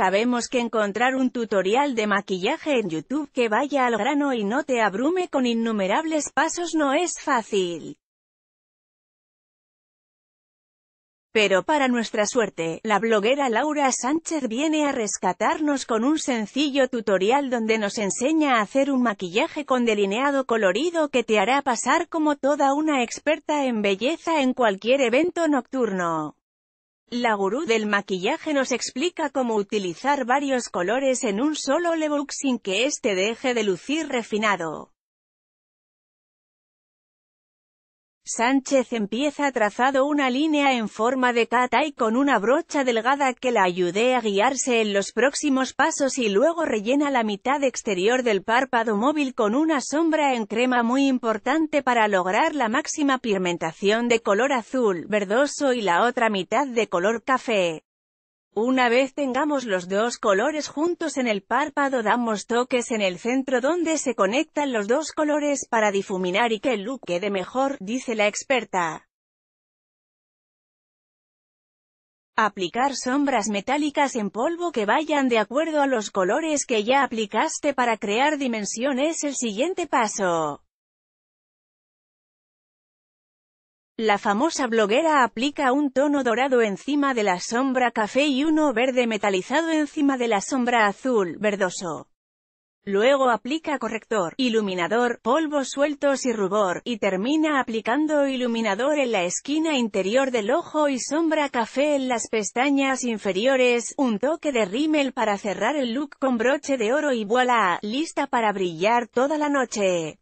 Sabemos que encontrar un tutorial de maquillaje en YouTube que vaya al grano y no te abrume con innumerables pasos no es fácil. Pero para nuestra suerte, la bloguera Laura Sánchez viene a rescatarnos con un sencillo tutorial donde nos enseña a hacer un maquillaje con delineado colorido que te hará pasar como toda una experta en belleza en cualquier evento nocturno. La gurú del maquillaje nos explica cómo utilizar varios colores en un solo look sin que este deje de lucir refinado. Sánchez empieza trazado una línea en forma de cata con una brocha delgada que la ayude a guiarse en los próximos pasos y luego rellena la mitad exterior del párpado móvil con una sombra en crema muy importante para lograr la máxima pigmentación de color azul verdoso y la otra mitad de color café. Una vez tengamos los dos colores juntos en el párpado damos toques en el centro donde se conectan los dos colores para difuminar y que el look quede mejor, dice la experta. Aplicar sombras metálicas en polvo que vayan de acuerdo a los colores que ya aplicaste para crear dimensión es el siguiente paso. La famosa bloguera aplica un tono dorado encima de la sombra café y uno verde metalizado encima de la sombra azul verdoso. Luego aplica corrector, iluminador, polvos sueltos y rubor, y termina aplicando iluminador en la esquina interior del ojo y sombra café en las pestañas inferiores, un toque de rímel para cerrar el look con broche de oro y voilà, lista para brillar toda la noche.